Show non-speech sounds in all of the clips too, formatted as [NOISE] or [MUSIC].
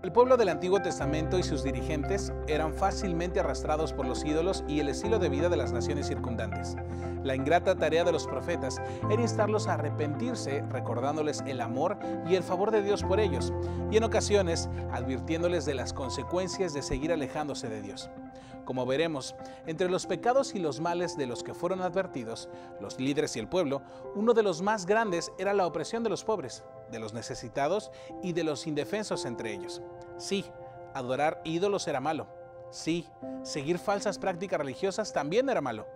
El pueblo del Antiguo Testamento y sus dirigentes eran fácilmente arrastrados por los ídolos y el estilo de vida de las naciones circundantes. La ingrata tarea de los profetas era instarlos a arrepentirse recordándoles el amor y el favor de Dios por ellos, y en ocasiones advirtiéndoles de las consecuencias de seguir alejándose de Dios. Como veremos, entre los pecados y los males de los que fueron advertidos, los líderes y el pueblo, uno de los más grandes era la opresión de los pobres de los necesitados y de los indefensos entre ellos. Sí, adorar ídolos era malo. Sí, seguir falsas prácticas religiosas también era malo,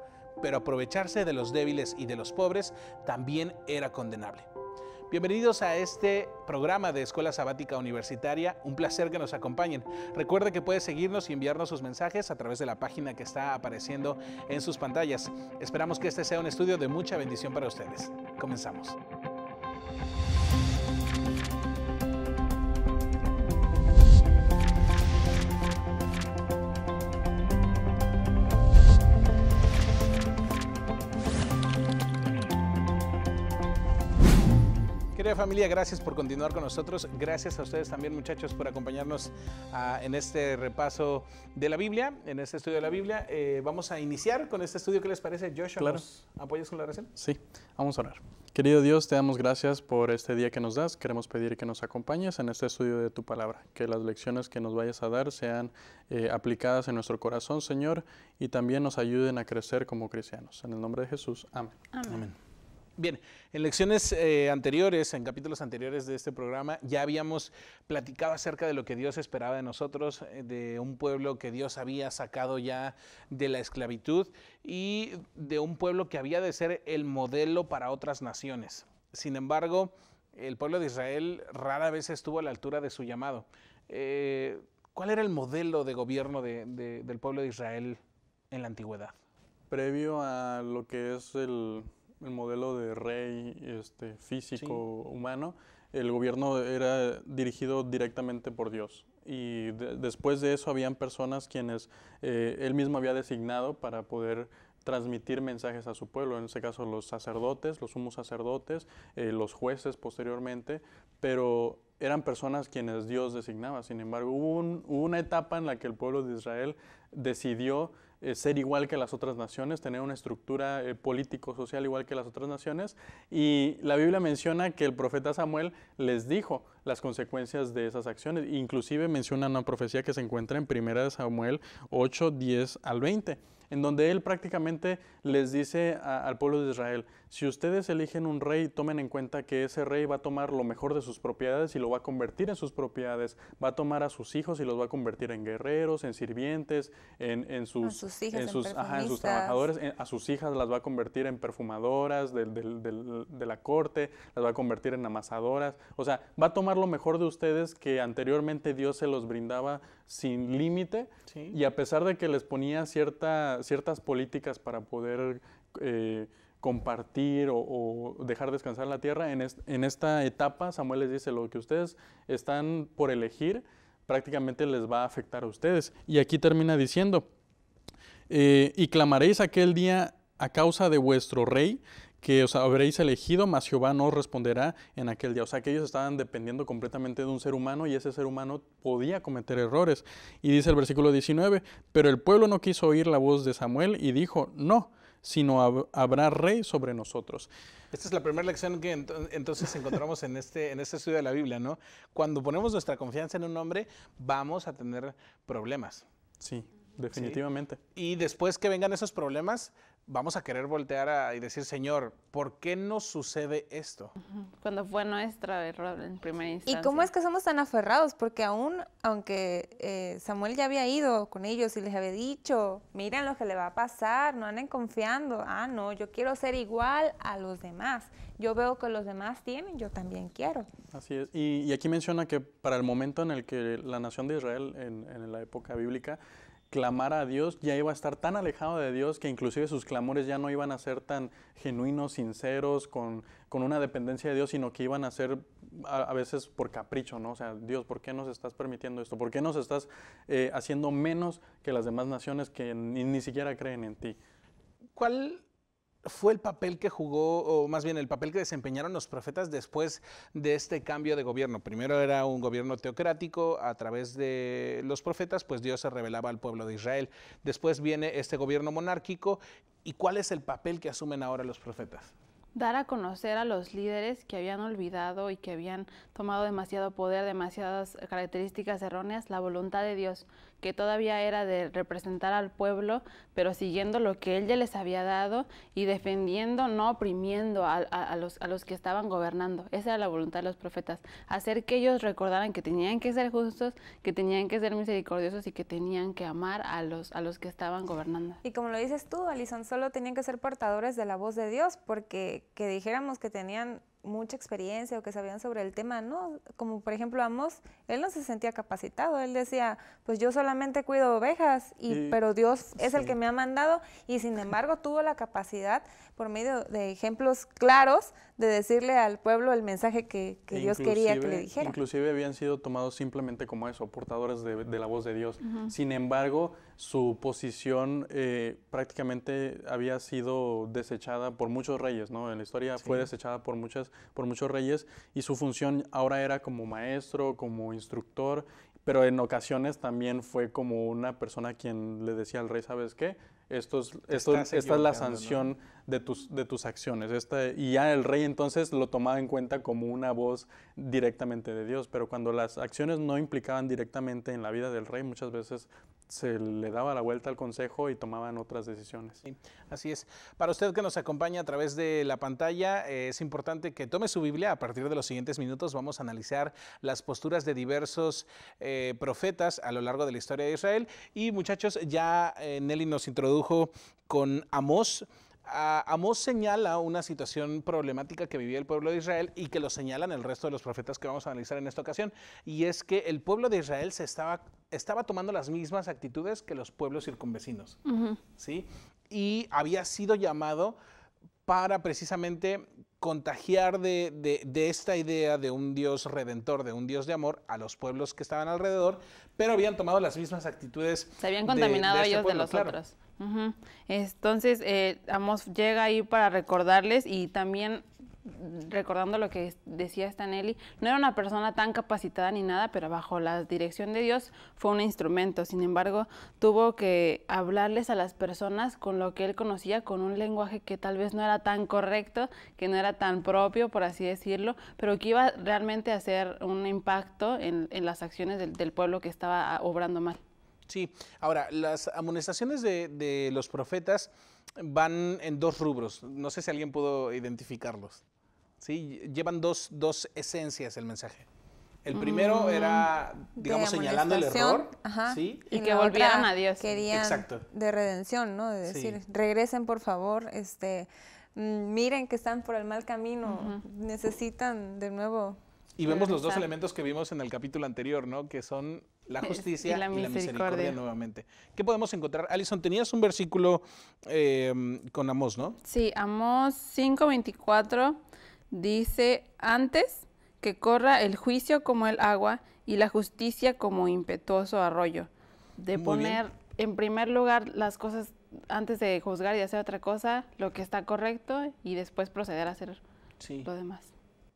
pero aprovecharse de los débiles y de los pobres también era condenable. Bienvenidos a este programa de Escuela Sabática Universitaria. Un placer que nos acompañen. Recuerde que puede seguirnos y enviarnos sus mensajes a través de la página que está apareciendo en sus pantallas. Esperamos que este sea un estudio de mucha bendición para ustedes. Comenzamos. Querida familia, gracias por continuar con nosotros. Gracias a ustedes también, muchachos, por acompañarnos ah, en este repaso de la Biblia, en este estudio de la Biblia. Eh, vamos a iniciar con este estudio. ¿Qué les parece, Joshua? Claro. apoyas con la oración? Sí, vamos a orar. Querido Dios, te damos gracias por este día que nos das. Queremos pedir que nos acompañes en este estudio de tu palabra, que las lecciones que nos vayas a dar sean eh, aplicadas en nuestro corazón, Señor, y también nos ayuden a crecer como cristianos. En el nombre de Jesús, amén. amén. Bien, en lecciones eh, anteriores, en capítulos anteriores de este programa, ya habíamos platicado acerca de lo que Dios esperaba de nosotros, eh, de un pueblo que Dios había sacado ya de la esclavitud y de un pueblo que había de ser el modelo para otras naciones. Sin embargo, el pueblo de Israel rara vez estuvo a la altura de su llamado. Eh, ¿Cuál era el modelo de gobierno del pueblo de Israel en la antigüedad? Previo a lo que es el el modelo de rey este, físico humano, el gobierno era dirigido directamente por Dios. Y después de eso habían personas quienes eh, él mismo había designado para poder transmitir mensajes a su pueblo, en ese caso los sacerdotes, los sumos sacerdotes, eh, los jueces posteriormente, pero eran personas quienes Dios designaba. Sin embargo, hubo una etapa en la que el pueblo de Israel decidió eh, ser igual que las otras naciones, tener una estructura eh, político-social igual que las otras naciones. Y la Biblia menciona que el profeta Samuel les dijo las consecuencias de esas acciones. Inclusive menciona una profecía que se encuentra en 1 Samuel 8, 10 al 20 en donde él prácticamente les dice al pueblo de Israel, si ustedes eligen un rey, tomen en cuenta que ese rey va a tomar lo mejor de sus propiedades y lo va a convertir en sus propiedades, va a tomar a sus hijos y los va a convertir en guerreros, en sirvientes, en, sus, sus, trabajadores, eh, a sus hijas las va a convertir en perfumadoras de la corte, las va a convertir en amasadoras, o sea, va a tomar lo mejor de ustedes que anteriormente Dios se los brindaba sin límite y a pesar de que les ponía cierta, ciertas políticas para poder eh, compartir o, dejar descansar la tierra, en, esta etapa Samuel les dice, lo que ustedes están por elegir prácticamente les va a afectar a ustedes. Y aquí termina diciendo, eh, y clamaréis aquel día a causa de vuestro rey que os habréis elegido, mas Jehová no responderá en aquel día. O sea, que ellos estaban dependiendo completamente de un ser humano y ese ser humano podía cometer errores. Y dice el versículo 19, pero el pueblo no quiso oír la voz de Samuel y dijo, no, sino habrá rey sobre nosotros. Esta es la primera lección que entonces [LAUGHS] encontramos en este, en este estudio de la Biblia, ¿no? Cuando ponemos nuestra confianza en un hombre, vamos a tener problemas. Sí, definitivamente. Y después que vengan esos problemas, vamos a querer voltear y decir, Señor, ¿por qué nos sucede esto? Cuando fue nuestra error en primera instancia. ¿Y cómo es que somos tan aferrados? Porque aún, aunque eh, Samuel ya había ido con ellos y les había dicho, miren lo que le va a pasar, no anden confiando. Ah, no, yo quiero ser igual a los demás. Yo veo que los demás tienen, yo también quiero. Así es. Y, aquí menciona que para el momento en el que la nación de Israel, en la época bíblica, clamar a Dios, ya iba a estar tan alejado de Dios que inclusive sus clamores ya no iban a ser tan genuinos, sinceros, con, una dependencia de Dios, sino que iban a ser a, veces por capricho, ¿no? O sea, Dios, ¿por qué nos estás permitiendo esto? ¿Por qué nos estás eh, haciendo menos que las demás naciones que ni, ni siquiera creen en ti? ¿Cuál fue el papel que jugó, o más bien el papel que desempeñaron los profetas después de este cambio de gobierno. Primero era un gobierno teocrático, a través de los profetas, pues Dios se revelaba al pueblo de Israel. Después viene este gobierno monárquico, ¿y cuál es el papel que asumen ahora los profetas? dar a conocer a los líderes que habían olvidado y que habían tomado demasiado poder, demasiadas características erróneas, la voluntad de Dios, que todavía era de representar al pueblo, pero siguiendo lo que Él ya les había dado y defendiendo, no oprimiendo a, los, a los que estaban gobernando. Esa era la voluntad de los profetas, hacer que ellos recordaran que tenían que ser justos, que tenían que ser misericordiosos y que tenían que amar a los, a los que estaban gobernando. Y como lo dices tú, Alison, solo tenían que ser portadores de la voz de Dios, porque que, dijéramos que tenían mucha experiencia o que sabían sobre el tema, ¿no? Como por ejemplo Amos, él no se sentía capacitado, él decía, pues yo solamente cuido ovejas, y, pero Dios es el que me ha mandado, y sin embargo tuvo la capacidad por medio de ejemplos claros de decirle al pueblo el mensaje que, e Dios quería que le dijera. Inclusive habían sido tomados simplemente como eso, portadores de, la voz de Dios. Sin embargo, su posición eh, prácticamente había sido desechada por muchos reyes, ¿no? En la historia fue desechada por, muchas, por muchos reyes y su función ahora era como maestro, como instructor, pero en ocasiones también fue como una persona quien le decía al rey, ¿sabes qué? Esto esta es la sanción de, tus, de tus acciones. y ya el rey entonces lo tomaba en cuenta como una voz directamente de Dios, pero cuando las acciones no implicaban directamente en la vida del rey, muchas veces se le daba la vuelta al Consejo y tomaban otras decisiones. así es. Para usted que nos acompaña a través de la pantalla, eh, es importante que tome su Biblia. A partir de los siguientes minutos vamos a analizar las posturas de diversos eh, profetas a lo largo de la historia de Israel. Y muchachos, ya eh, Nelly nos introdujo con Amós. Amós señala una situación problemática que vivía el pueblo de Israel y que lo señalan el resto de los profetas que vamos a analizar en esta ocasión, y es que el pueblo de Israel se estaba, estaba tomando las mismas actitudes que los pueblos circunvecinos, ¿sí? Y había sido llamado para precisamente contagiar de, esta idea de un Dios redentor, de un Dios de amor a los pueblos que estaban alrededor, pero habían tomado las mismas actitudes. Se habían contaminado este ellos de los otros. Entonces, eh, Amos llega ahí para recordarles y también mm, recordando lo que decía Stanelli, no era una persona tan capacitada ni nada, pero bajo la dirección de Dios fue un instrumento. Sin embargo, tuvo que hablarles a las personas con lo que él conocía, con un lenguaje que tal vez no era tan correcto, que no era tan propio, por así decirlo, pero que iba realmente a hacer un impacto en, las acciones del, del pueblo que estaba obrando mal. Sí, ahora, las amonestaciones de, los profetas van en dos rubros. No sé si alguien pudo identificarlos. ¿sí? Llevan dos, dos esencias el mensaje. El primero mm, era, digamos, señalando el error. Y, que volvieran a Dios. Querían de redención, ¿no? De decir, regresen por favor, este, mm, miren que están por el mal camino, necesitan de nuevo y vemos los dos elementos que vimos en el capítulo anterior, ¿no? Que son la [LAUGHS] justicia y la, misericordia. nuevamente. ¿Qué podemos encontrar? Alison, tenías un versículo eh, con Amós, ¿no? Sí, Amós 5:24 dice, antes que corra el juicio como el agua y la justicia como impetuoso arroyo. De poner en primer lugar las cosas antes de juzgar y hacer otra cosa, lo que está correcto y después proceder a hacer lo demás.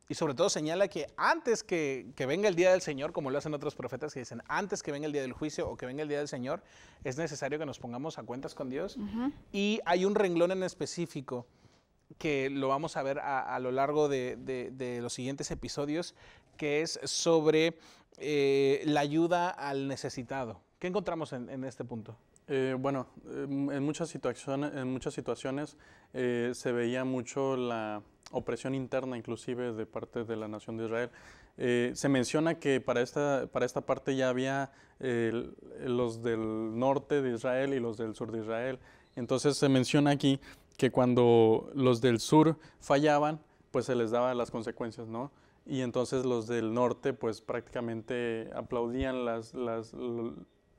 Y sobre todo señala que antes que, venga el día del Señor, como lo hacen otros profetas que dicen, antes que venga el día del juicio o que venga el día del Señor, es necesario que nos pongamos a cuentas con Dios. Y hay un renglón en específico que lo vamos a ver a, lo largo de, los siguientes episodios, que es sobre eh, la ayuda al necesitado. ¿Qué encontramos en este punto? Eh, bueno, em, en muchas situaciones, en eh, muchas situaciones se veía mucho la opresión interna inclusive de parte de la nación de Israel. Eh, se menciona que para esta, para esta parte ya había los del norte de Israel y los del sur de Israel. Entonces se menciona aquí que cuando los del sur fallaban, pues se les daba las consecuencias, ¿no? y entonces los del norte pues prácticamente aplaudían las, las,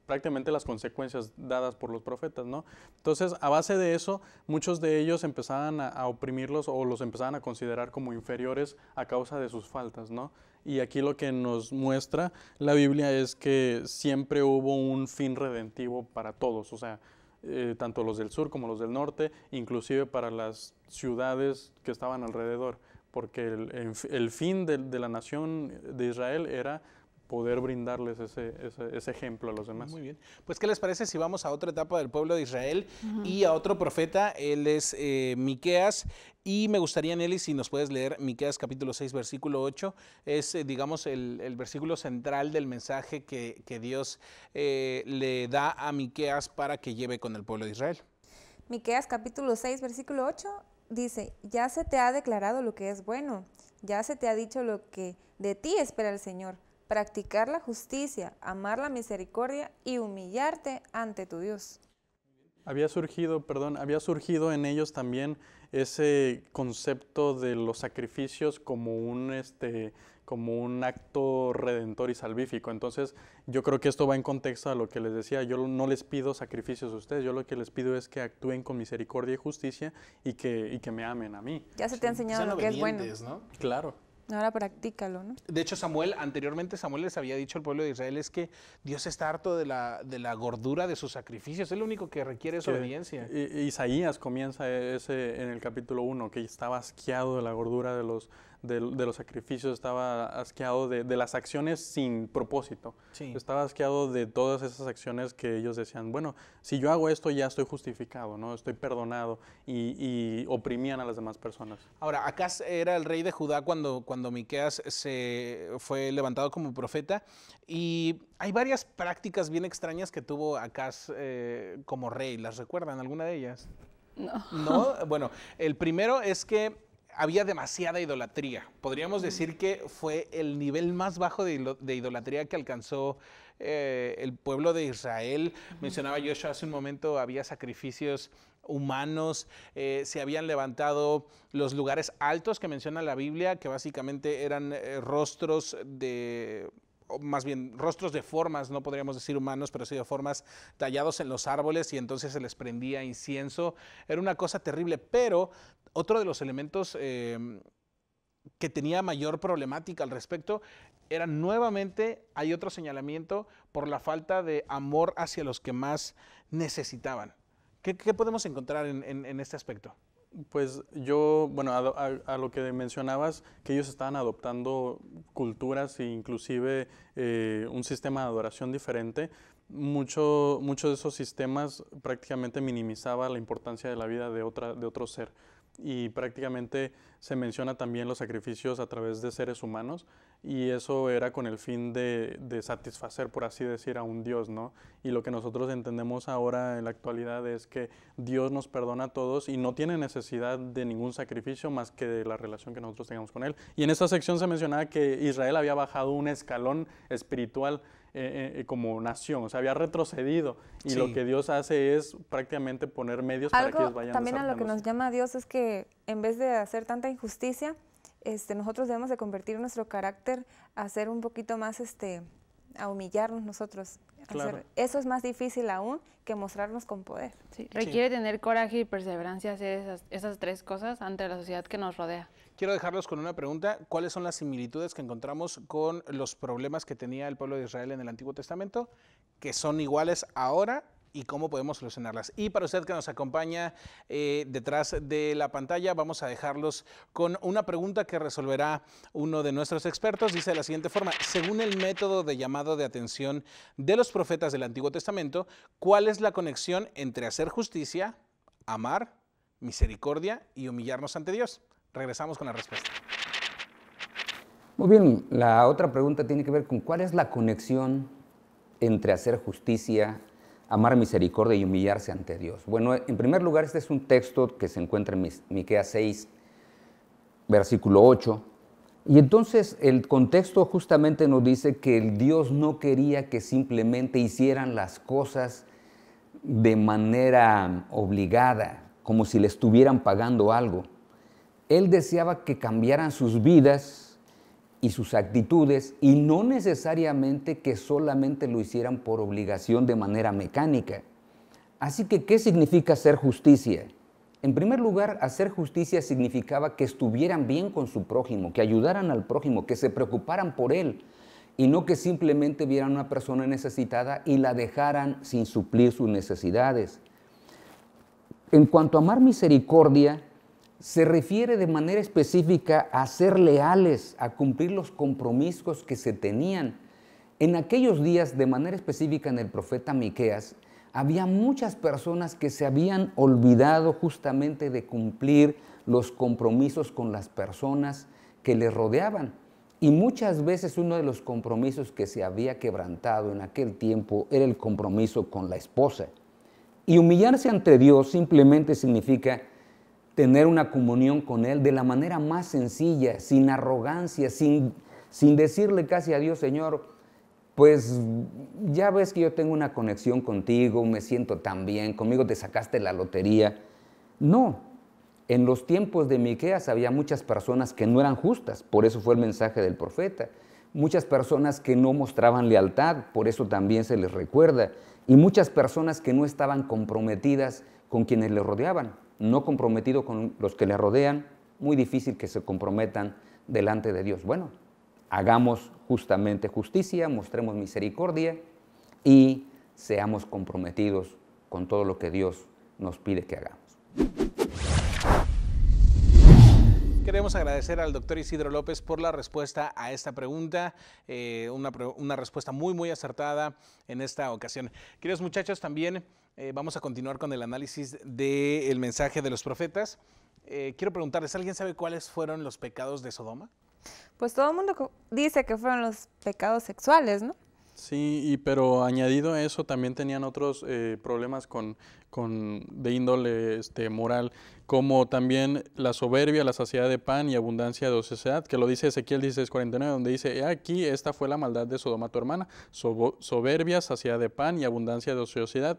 prácticamente las consecuencias dadas por los profetas, ¿no? Entonces, a base de eso, muchos de ellos empezaban a, oprimirlos o los empezaban a considerar como inferiores a causa de sus faltas, ¿no? Y aquí lo que nos muestra la Biblia es que siempre hubo un fin redentivo para todos, o sea, eh, tanto los del sur como los del norte, inclusive para las ciudades que estaban alrededor, porque el, fin de, la nación de Israel era poder brindarles ese, ejemplo a los demás. Muy bien. Pues, ¿qué les parece si vamos a otra etapa del pueblo de Israel y a otro profeta? Él es eh, Miqueas. Y me gustaría, Nelly, si nos puedes leer Miqueas capítulo 6, versículo 8. Es, eh, digamos, el, versículo central del mensaje que, Dios eh, le da a Miqueas para que lleve con el pueblo de Israel. Miqueas capítulo 6, versículo 8 dice, ya se te ha declarado lo que es bueno, ya se te ha dicho lo que de ti espera el Señor practicar la justicia, amar la misericordia y humillarte ante tu Dios. Había surgido, perdón, había surgido en ellos también ese concepto de los sacrificios como un, este, como un acto redentor y salvífico. Entonces, yo creo que esto va en contexto a lo que les decía. Yo no les pido sacrificios a ustedes, yo lo que les pido es que actúen con misericordia y justicia y que, que me amen a mí. Ya se te ha enseñado pues lo que es bueno. Claro. Ahora practícalo, ¿no? De hecho, Samuel, anteriormente Samuel les había dicho al pueblo de Israel es que Dios está harto de la, de la gordura de sus sacrificios, es lo único que requiere es obediencia. Eh, Isaías comienza ese en el capítulo 1, que está asqueado de la gordura de los de, los sacrificios, estaba asqueado de, las acciones sin propósito. Estaba asqueado de todas esas acciones que ellos decían, bueno, si yo hago esto ya estoy justificado, ¿no? Estoy perdonado y, oprimían a las demás personas. Ahora, Acas era el rey de Judá cuando, cuando Miqueas se fue levantado como profeta y hay varias prácticas bien extrañas que tuvo Acas eh, como rey. ¿Las recuerdan alguna de ellas? No. no. Bueno, el primero es que había demasiada idolatría. Podríamos decir que fue el nivel más bajo de, idolatría que alcanzó eh, el pueblo de Israel. Mencionaba Joshua hace un momento, había sacrificios humanos, eh, se habían levantado los lugares altos que menciona la Biblia, que básicamente eran eh, rostros de más bien rostros de formas, no podríamos decir humanos, pero sí de formas tallados en los árboles y entonces se les prendía incienso. Era una cosa terrible, pero otro de los elementos em, que tenía mayor problemática al respecto era nuevamente, hay otro señalamiento por la falta de amor hacia los que más necesitaban. ¿Qué, podemos encontrar en este aspecto? Pues yo, bueno, a, lo que mencionabas, que ellos estaban adoptando culturas e inclusive eh, un sistema de adoración diferente, muchos de esos sistemas prácticamente minimizaba la importancia de la vida de, de otro ser. Y prácticamente se menciona también los sacrificios a través de seres humanos y eso era con el fin de, satisfacer, por así decir, a un Dios, ¿no? Y lo que nosotros entendemos ahora en la actualidad es que Dios nos perdona a todos y no tiene necesidad de ningún sacrificio más que de la relación que nosotros tengamos con Él. Y en esta sección se mencionaba que Israel había bajado un escalón espiritual eh, eh, eh, como nación, o sea, había retrocedido y lo que Dios hace es prácticamente poner medios para que ellos vayan También a lo que nos llama a Dios es que en vez de hacer tanta injusticia, este, nosotros debemos de convertir nuestro carácter a ser un poquito más, este, a humillarnos nosotros. eso es más difícil aún que mostrarnos con poder. requiere tener coraje y perseverancia hacer esas, esas tres cosas ante la sociedad que nos rodea. Quiero dejarlos con una pregunta. ¿Cuáles son las similitudes que encontramos con los problemas que tenía el pueblo de Israel en el Antiguo Testamento, que son iguales ahora y cómo podemos solucionarlas. Y para usted que nos acompaña eh, detrás de la pantalla, vamos a dejarlos con una pregunta que resolverá uno de nuestros expertos. Dice de la siguiente forma, según el método de llamado de atención de los profetas del Antiguo Testamento, ¿cuál es la conexión entre hacer justicia, amar, misericordia y humillarnos ante Dios? Regresamos con la respuesta. Muy bien, la otra pregunta tiene que ver con cuál es la conexión entre hacer justicia, amar misericordia y humillarse ante Dios. Bueno, en primer lugar, este es un texto que se encuentra en Miqueas 6, versículo 8. Y entonces el contexto justamente nos dice que el Dios no quería que simplemente hicieran las cosas de manera obligada, como si le estuvieran pagando algo. Él deseaba que cambiaran sus vidas y sus actitudes y no necesariamente que solamente lo hicieran por obligación de manera mecánica. Así que, ¿qué significa hacer justicia? En primer lugar, hacer justicia significaba que estuvieran bien con su prójimo, que ayudaran al prójimo, que se preocuparan por él y no que simplemente vieran a una persona necesitada y la dejaran sin suplir sus necesidades. En cuanto a amar misericordia, se refiere de manera específica a ser leales, a cumplir los compromisos que se tenían. En aquellos días, de manera específica en el profeta Miqueas, había muchas personas que se habían olvidado justamente de cumplir los compromisos con las personas que les rodeaban. Y muchas veces uno de los compromisos que se había quebrantado en aquel tiempo era el compromiso con la esposa. Y humillarse ante Dios simplemente significa tener una comunión con Él de la manera más sencilla, sin arrogancia, sin, sin decirle casi a Dios, Señor, pues ya ves que yo tengo una conexión contigo, me siento tan bien, conmigo te sacaste la lotería. No, en los tiempos de Miqueas había muchas personas que no eran justas, por eso fue el mensaje del profeta. Muchas personas que no mostraban lealtad, por eso también se les recuerda. Y muchas personas que no estaban comprometidas con quienes le rodeaban no comprometido con los que le rodean, muy difícil que se comprometan delante de Dios. Bueno, hagamos justamente justicia, mostremos misericordia y seamos comprometidos con todo lo que Dios nos pide que hagamos. Queremos agradecer al doctor Isidro López por la respuesta a esta pregunta, eh, una, respuesta muy, muy acertada en esta ocasión. Queridos muchachos, también eh, vamos a continuar con el análisis del mensaje de los profetas. Eh, quiero preguntarles, ¿alguien sabe cuáles fueron los pecados de Sodoma? Pues todo el mundo dice que fueron los pecados sexuales, ¿no? Sí, y pero añadido a eso también tenían otros eh, problemas con, con, de índole este, moral, como también la soberbia, la saciedad de pan y abundancia de ociosidad, que lo dice Ezequiel 16:49, donde dice, aquí esta fue la maldad de Sodoma tu hermana, soberbia, saciedad de pan y abundancia de ociosidad.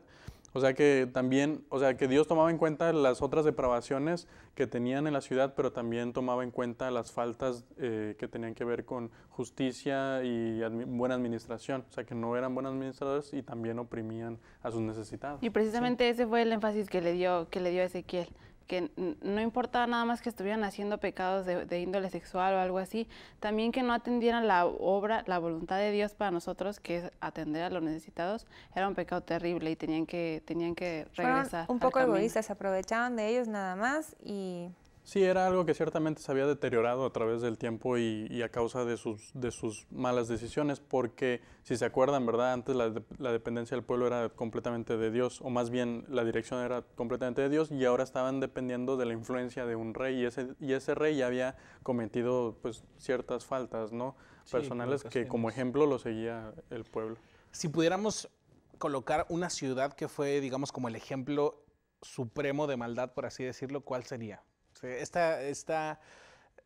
O sea que también, o sea que Dios tomaba en cuenta las otras depravaciones que tenían en la ciudad, pero también tomaba en cuenta las faltas eh, que tenían que ver con justicia y buena administración. O sea que no eran buenos administradores y también oprimían a sus necesitados. Y precisamente ese fue el énfasis que le dio, que le dio Ezequiel que no importaba nada más que estuvieran haciendo pecados de, índole sexual o algo así, también que no atendieran la obra, la voluntad de Dios para nosotros, que es atender a los necesitados, era un pecado terrible y tenían que, tenían que regresar. un poco egoístas, se aprovechaban de ellos nada más y Sí, era algo que ciertamente se había deteriorado a través del tiempo y, a causa de sus, de sus malas decisiones, porque si se acuerdan, ¿verdad? Antes la, dependencia del pueblo era completamente de Dios, o más bien la dirección era completamente de Dios, y ahora estaban dependiendo de la influencia de un rey, y ese, y ese rey ya había cometido pues, ciertas faltas ¿no? personales que como ejemplo lo seguía el pueblo. Si pudiéramos colocar una ciudad que fue, digamos, como el ejemplo supremo de maldad, por así decirlo, ¿cuál sería? Esta, esta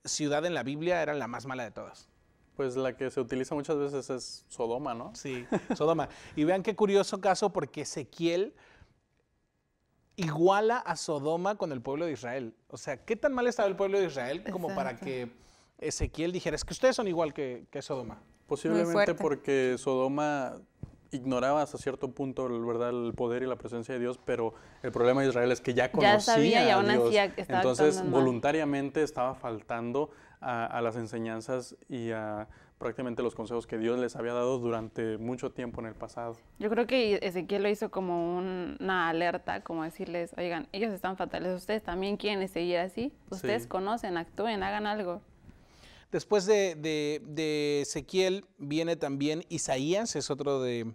ciudad en la Biblia era la más mala de todas. Pues la que se utiliza muchas veces es Sodoma, ¿no? Sí, Sodoma. y vean qué curioso caso porque Ezequiel iguala a Sodoma con el pueblo de Israel. O sea, ¿qué tan mal estaba el pueblo de Israel como para que Ezequiel dijera, es que ustedes son igual que, que Sodoma? Posiblemente porque Sodoma ignoraba hasta cierto punto ¿verdad? el poder y la presencia de Dios, pero el problema de Israel es que ya conocía a Dios. Entonces, voluntariamente estaba faltando a, las enseñanzas y a prácticamente los consejos que Dios les había dado durante mucho tiempo en el pasado. Yo creo que Ezequiel lo hizo como una alerta, como decirles, oigan, ellos están fatales, ustedes también quieren seguir así, ustedes conocen, actúen, hagan algo. Después de, Ezequiel viene también Isaías, es otro de,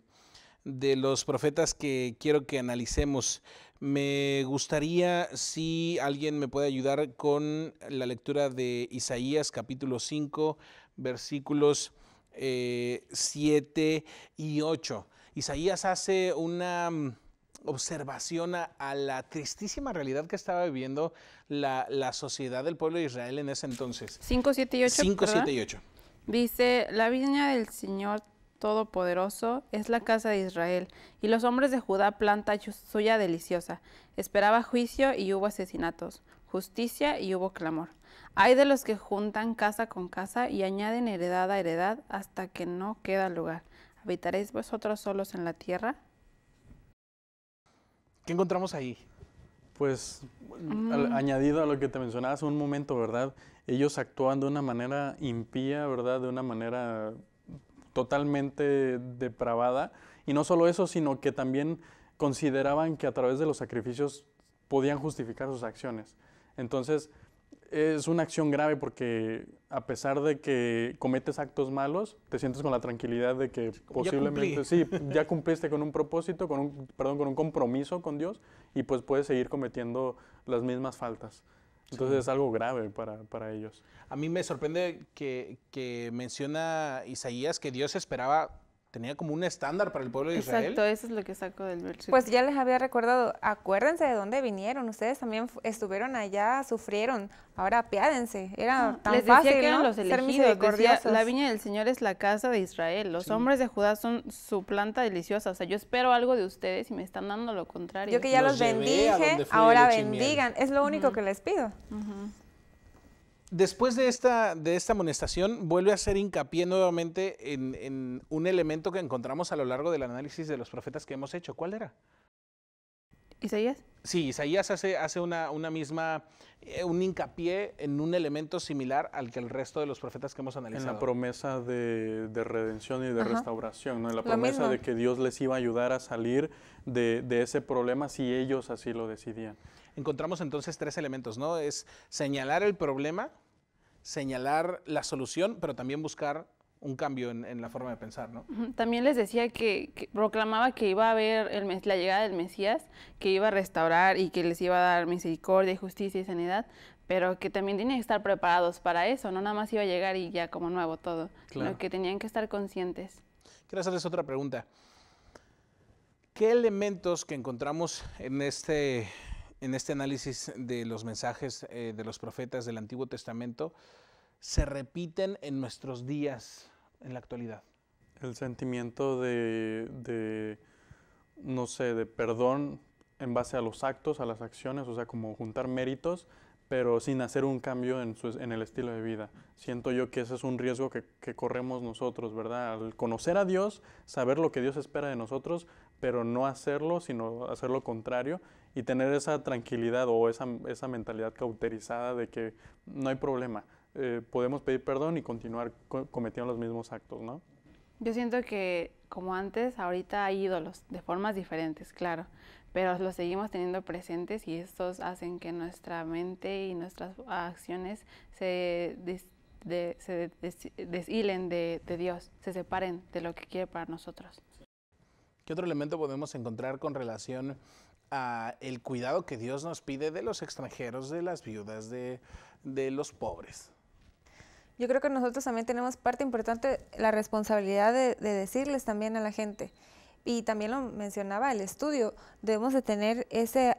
de los profetas que quiero que analicemos. Me gustaría si alguien me puede ayudar con la lectura de Isaías capítulo 5, versículos 7 eh, y 8. Isaías hace una mm, observación a, la tristísima realidad que estaba viviendo la, sociedad del pueblo de Israel en ese entonces. 5, 7 y 8. 5, 7 y 8. Dice, la viña del Señor Todopoderoso es la casa de Israel, y los hombres de Judá planta suya deliciosa. Esperaba juicio y hubo asesinatos, justicia y hubo clamor. Hay de los que juntan casa con casa y añaden heredad a heredad hasta que no queda lugar. ¿Habitaréis vosotros solos en la tierra? ¿Qué encontramos ahí? Pues mm. añadido a lo que te mencionaba hace un momento, ¿verdad? Ellos actúan de una manera impía, ¿verdad? De una manera totalmente depravada. Y no solo eso, sino que también consideraban que a través de los sacrificios podían justificar sus acciones. Entonces, es una acción grave porque a pesar de que cometes actos malos, te sientes con la tranquilidad de que posiblemente sí, ya cumpliste con un propósito, con perdón, con un compromiso con Dios y pues puedes seguir cometiendo las mismas faltas. Entonces es algo grave para, ellos. A mí me sorprende que, que menciona Isaías que Dios esperaba tenía como un estándar para el pueblo de Israel. Exacto, eso es lo que saco del versículo. Pues ya les había recordado, acuérdense de dónde vinieron, ustedes también estuvieron allá, sufrieron, ahora apiádense, era ah, tan fácil, ¿no? los elegidos, la viña del Señor es la casa de Israel, los hombres de Judá son su planta deliciosa, o sea, yo espero algo de ustedes y me están dando lo contrario. Yo que ya los, bendije, ahora bendigan, es lo único que les pido. Después de esta, amonestación, vuelve a hacer hincapié nuevamente en, un elemento que encontramos a lo largo del análisis de los profetas que hemos hecho. ¿Cuál era? ¿Isaías? Sí, Isaías hace, hace una, una misma, eh, un hincapié en un elemento similar al que el resto de los profetas que hemos analizado. En la promesa de, redención y de restauración, ¿no? la promesa de que Dios les iba a ayudar a salir de, de ese problema si ellos así lo decidían. Encontramos entonces tres elementos, ¿no? Es señalar el problema, señalar la solución, pero también buscar un cambio en, la forma de pensar, ¿no? También les decía que, proclamaba que iba a haber el la llegada del Mesías, que iba a restaurar y que les iba a dar misericordia, justicia y sanidad, pero que también tenían que estar preparados para eso, no nada más iba a llegar y ya como nuevo todo, sino que tenían que estar conscientes. Quiero hacerles otra pregunta. ¿Qué elementos que encontramos en este, este análisis de los mensajes eh, de los profetas del Antiguo Testamento se repiten en nuestros días en la actualidad? El sentimiento de, no sé, de perdón en base a los actos, a las acciones, o sea, como juntar méritos, pero sin hacer un cambio en, el estilo de vida. Siento yo que ese es un riesgo que, corremos nosotros, ¿verdad? Al conocer a Dios, saber lo que Dios espera de nosotros, pero no hacerlo, sino hacer lo contrario y tener esa tranquilidad o esa, esa mentalidad cauterizada de que no hay problema eh, podemos pedir perdón y continuar cometiendo los mismos actos, ¿no? Yo siento que como antes, ahorita hay ídolos de formas diferentes, claro, pero los seguimos teniendo presentes y estos hacen que nuestra mente y nuestras acciones se, deshilen de, Dios, se separen de lo que quiere para nosotros. ¿Qué otro elemento podemos encontrar con relación a el cuidado que Dios nos pide de los extranjeros, de las viudas, de los pobres? yo creo que nosotros también tenemos parte importante, la responsabilidad de, decirles también a la gente. Y también lo mencionaba el estudio, debemos de tener esa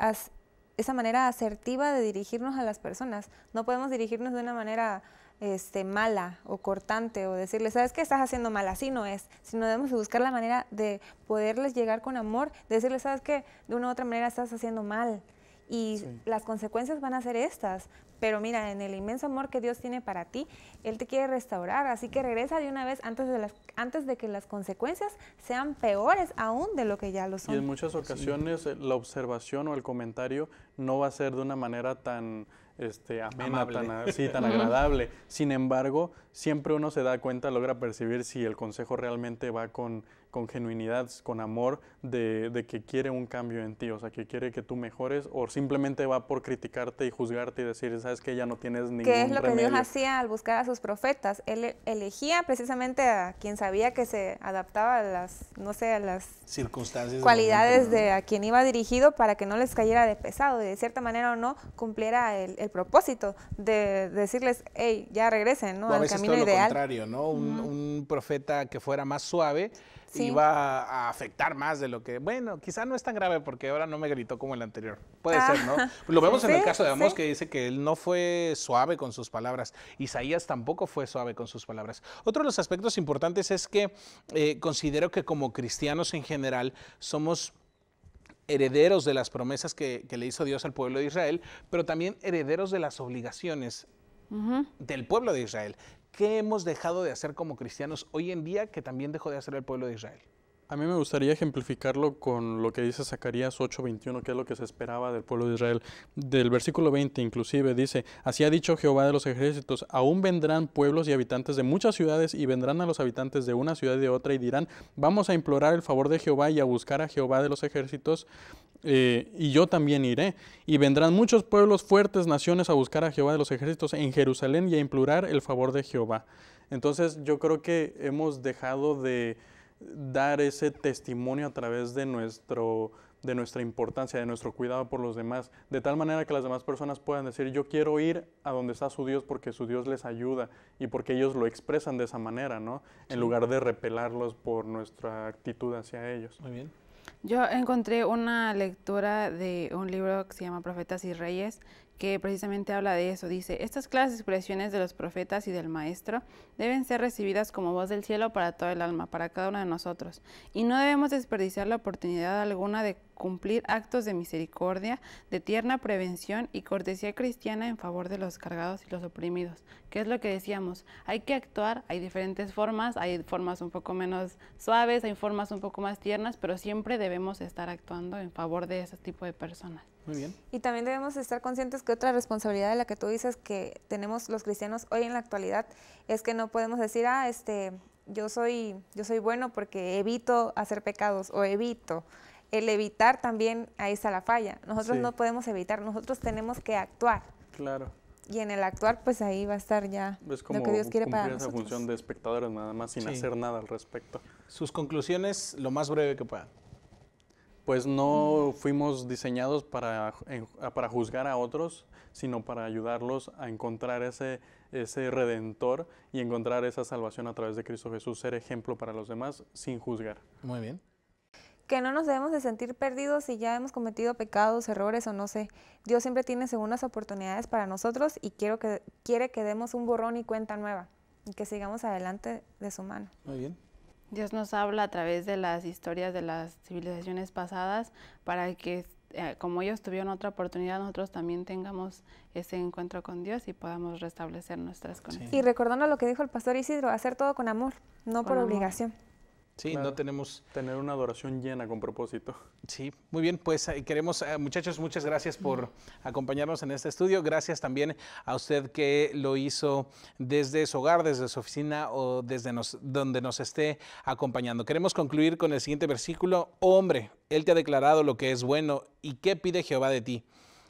manera asertiva de dirigirnos a las personas. No podemos dirigirnos de una manera este, mala o cortante o decirles, ¿sabes qué estás haciendo mal? Así no es, sino debemos buscar la manera de poderles llegar con amor, decirles, ¿sabes qué? De una u otra manera estás haciendo mal y las consecuencias van a ser estas. Pero mira, en el inmenso amor que Dios tiene para ti, Él te quiere restaurar, así que regresa de una vez antes de, las, antes de que las consecuencias sean peores aún de lo que ya lo son. Y en muchas ocasiones eh, la observación o el comentario no va a ser de una manera tan este, amena, tan, tan [LAUGHS] agradable. Sin embargo, siempre uno se da cuenta, logra percibir si el consejo realmente va con con genuinidad, con amor, de, de, que quiere un cambio en ti, o sea, que quiere que tú mejores, o simplemente va por criticarte y juzgarte y decir, sabes que ya no tienes ningún que es lo que Dios hacía al buscar a sus profetas? Él elegía precisamente a quien sabía que se adaptaba a las, no sé, a las circunstancias, cualidades de a quien iba dirigido para que no les cayera de pesado y de cierta manera o no cumpliera el, propósito de decirles, hey, ya regresen, ¿no? al camino lo contrario, ¿no? un profeta que fuera más suave iba a afectar más de lo que, bueno, quizá no es tan grave porque ahora no me gritó como el anterior. Puede ser, ¿no? Ah, [LAUGHS] lo vemos en el caso de Amos que dice que él no fue suave con sus palabras. Isaías tampoco fue suave con sus palabras. Otro de los aspectos importantes es que eh, considero que como cristianos en general somos herederos de las promesas que, le hizo Dios al pueblo de Israel, pero también herederos de las obligaciones del pueblo de Israel. ¿Qué hemos dejado de hacer como cristianos hoy en día que también dejó de hacer el pueblo de Israel? A mí me gustaría ejemplificarlo con lo que dice Zacarías 8:21, que es lo que se esperaba del pueblo de Israel. Del versículo 20 inclusive dice, así ha dicho Jehová de los ejércitos, aún vendrán pueblos y habitantes de muchas ciudades y vendrán a los habitantes de una ciudad y de otra y dirán, vamos a implorar el favor de Jehová y a buscar a Jehová de los ejércitos eh, y yo también iré. Y vendrán muchos pueblos fuertes, naciones a buscar a Jehová de los ejércitos en Jerusalén y a implorar el favor de Jehová. Entonces yo creo que hemos dejado de dar ese testimonio a través de, nuestro, de nuestra importancia, de nuestro cuidado por los demás, de tal manera que las demás personas puedan decir, yo quiero ir a donde está su Dios porque su Dios les ayuda y porque ellos lo expresan de esa manera, ¿no? En lugar de repelarlos por nuestra actitud hacia ellos. Muy bien. Yo encontré una lectura de un libro que se llama Profetas y Reyes, que precisamente habla de eso. Dice, estas claras expresiones de los profetas y del Maestro deben ser recibidas como voz del cielo para todo el alma, para cada uno de nosotros, y no debemos desperdiciar la oportunidad alguna de cumplir actos de misericordia, de tierna prevención y cortesía cristiana en favor de los cargados y los oprimidos. ¿Qué es lo que decíamos? Hay que actuar, hay diferentes formas, hay formas un poco menos suaves, hay formas un poco más tiernas, pero siempre debemos estar actuando en favor de ese tipo de personas. Muy bien. Y también debemos estar conscientes que otra responsabilidad de la que tú dices que tenemos los cristianos hoy en la actualidad es que no podemos decir, ah, este, yo soy, yo soy bueno porque evito hacer pecados o evito el evitar también, ahí está la falla. Nosotros no podemos evitar, nosotros tenemos que actuar. Claro. Y en el actuar, pues ahí va a estar ya lo que Dios quiere para nosotros. esa función de espectadores nada más sin hacer nada al respecto. Sus conclusiones, lo más breve que pueda. Pues no fuimos diseñados para, para juzgar a otros, sino para ayudarlos a encontrar ese, ese redentor y encontrar esa salvación a través de Cristo Jesús, ser ejemplo para los demás sin juzgar. Muy bien que no nos debemos de sentir perdidos si ya hemos cometido pecados, errores o no sé. Dios siempre tiene segundas oportunidades para nosotros y quiero que, quiere que demos un borrón y cuenta nueva y que sigamos adelante de su mano. Muy bien. Dios nos habla a través de las historias de las civilizaciones pasadas para que eh, como ellos tuvieron otra oportunidad, nosotros también tengamos ese encuentro con Dios y podamos restablecer nuestras conexiones. Y recordando lo que dijo el pastor Isidro, hacer todo con amor, no por obligación. Sí, no tenemos... Tener una adoración llena con propósito. Sí, muy bien, pues eh, queremos, eh, muchachos, muchas gracias por acompañarnos en este estudio. Gracias también a usted que lo hizo desde su hogar, desde su oficina o desde donde nos esté acompañando. Queremos concluir con el siguiente versículo. Hombre, Él te ha declarado lo que es bueno y qué pide Jehová de ti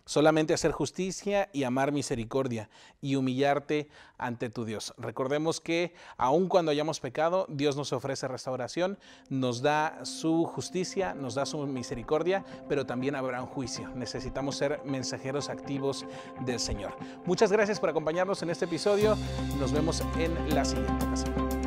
solamente hacer justicia y amar misericordia y humillarte ante tu Dios. Recordemos que aun cuando hayamos pecado, Dios nos ofrece restauración, nos da su justicia, nos da su misericordia, pero también habrá un juicio. Necesitamos ser mensajeros activos del Señor. Muchas gracias por acompañarnos en este episodio. Nos vemos en la siguiente